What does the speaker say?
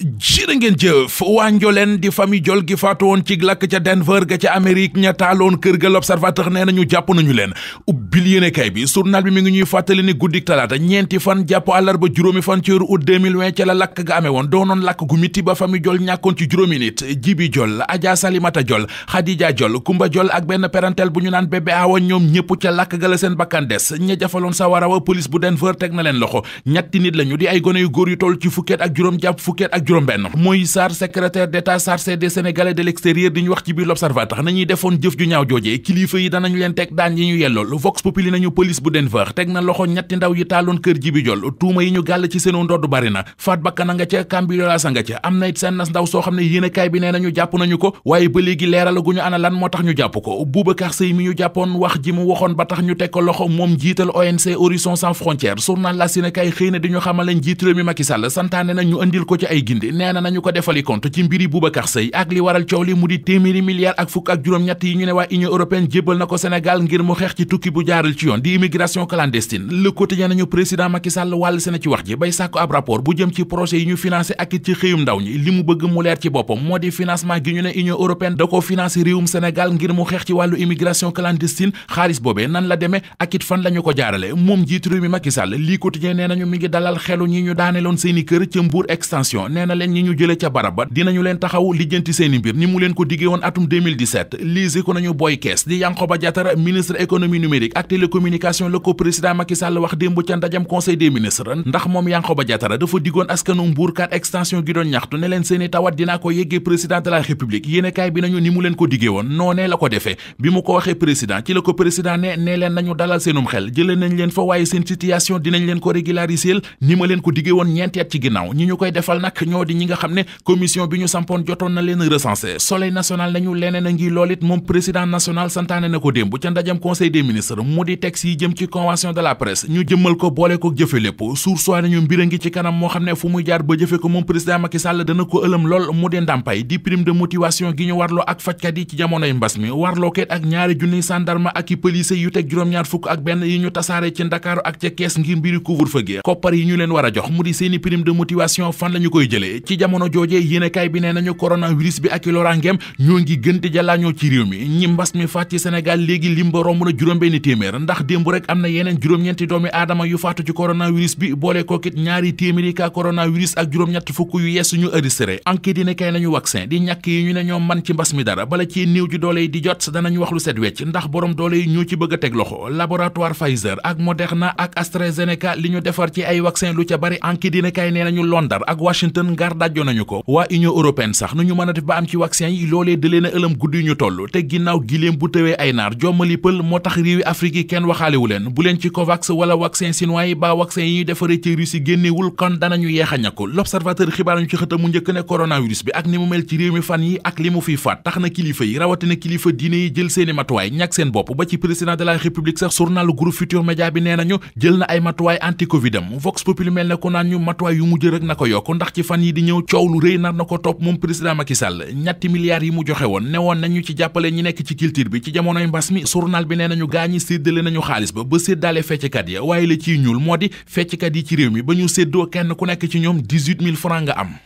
jërë ngeen jëf waa njoleen di famille jol gi faatu woon ci lakk ca Denver ga ca Amérique ña taaloon kër ga l'Observateur nee nañu jàpp nañu leen ubbil yéenekaay bi journal bi mi ngi ñuy fàttali ni guddik talaata ñeenti fan jàpp àllarba juróomi fan ci weeru août 2020 ca la lakk ga amee woon doonoon lakk gu mitti ba famille jol ñàkkoon ci juróomi nit Jibi Jol Adja Salimata Jol Khadija Jol Kumba Jol ak benn parentel bu ñu naan bébé awa ñoom ñëpp ca lakk ga la seen bakkan des ña jafaloon sawara wa police bu Denver teg na leen loxo ñetti nit lañu di ay gone yu góor yu toll ci fukkeet ak juróom juróom-benn mooy Sarr secrétaire d'état chargé des sénégalais de l'extérieur di ñu wax ci biir l'observateur nañuy defoon jëf ju ñaaw joojee kilifa yi danañu leen teg daan yi ñu yellool vox populi nañu police bu Denver teg na loxo ñetti ndaw yi taaloon kër ji jol tuuma yi ñu gàll ci seenu ndodd bari na faat bakkan nga ca cambriolage nga ca am na it ndaw soo xam ne yéenekaay bi nee nañu jàpp nañu ko waaye ba léegi leeralaguñu ana lan ñu jàpp ko tax ñu teg ko Ndindi nañu ko defali compte ci mbiri Boubacar Seye ak li waral coow li mu di téeméeri milliards ak fukk ak juróom-ñett yi ñu ne waa Union européenne jébbal na ko Sénégal ngir mu xeex ci tukki bu jaarul ci yoon di immigration clandestine Le Quotidien nañu président Macky wàll se ci wax ji bay sàkku ab rapport bu jëm ci projet yi ñu financé ak ci xëyum ndaw ñi li mu bëgg mu leer ci boppam moo di financement gi ñu ne Union européenne da ko financé nee ñu jële ca barab ba dinañu leen taxaw lijjanti seeni mbir ni mu leen ko diggee woon atum 2017 ko nañu boy kees di Yankhoba Diattara ministre économie numérique ak télécommunication la ko président Macky wax démb ca ndajam conseil des ministres ndax moom Yankhoba Diattara dafa diggoon askanu Mbour kat gi doon ñaxtu ne seeni tawat dinaa ko yeggee président de la république yéenekaay bi nañu ni mu leen ko diggee woon noonee la ko defee ñoo di ñi nga xam ne commission bi ñu sampoon jotoon na leen recensé soleil national nañu leneen a ngi lool it moom président national santaane na ko démb ca ndajam conseil des ministres mu di texte yi jëm ci convention de la presse ñu jëmmal ko boole ko jëfe lépp suur soi nañu mbir a ngi ci kanam moo xam ne fu muy jaar ba jëfe ko moom président Macky Sall dana ko ëlëm lool mu di ndàmpaay di prime de motivation gi ñu warloo ak fajkat yi ci jamonoy mbas loolee ci jamono joojee yéenekaay bi nee nañu coronavirus bi ak i loraangeem ñoo ngi gën di jalaañoo ci réew mi ñi mbas mi faat ci Sénégal léegi lim romb na juróom-benn téeméer ndax démb rek am na yeneen juróom aadama yu faatu ci coronavirus bi boole ñaari téeméeri ka coronavirus ak juróom-ñett yu ñu enregistré enquête dina nañu vaccin di ñàkk yi ñu ne ñoom man ci mbas mi dara bala ci néew ji doole yi di jot danañu wax lu set wecc ndax borom doole ren ngardaajoo nañu ko waa union européenne sax nu ñu mën a def ba am ci vaccin yi loolee dalee na ëlëm guddi ñu toll te ginnaaw giléem bu tëwee ay naar jommali pël moo tax réewi afrique yi kenn waxaalewu leen bu leen ci covax wala vaccin chinois yi ba vaccin yi ñuy defaree ci Russie génnewul kon danañu yeex a l'observateur xibaar ci xëta mu njëkk ne coronavirus bi ak ni mu mel ci réew mi fan yi ak li mu fiy faat tax na kilifa yi rawatina kilifa diine yi jël seeni matuwaay ba ci président de la république ko naan ñu matuwaay yu ko yokk fan di ñëw coow lu rëy nar na ko topp moom président Macky Sall ñetti milliards yi mu joxe woon ne woon nañu ci jàppale ñi nekk ci culture bi ci jamonoy mbas mi journal bi nee nañu gaañi séddale nañu xaalis ba ba séddaale fecckat ya waaye la ciy ñuul moo di fecckat yi ci réew mi ba ñu séddoo kenn ku nekk ci ñoom 18 000 francs nga am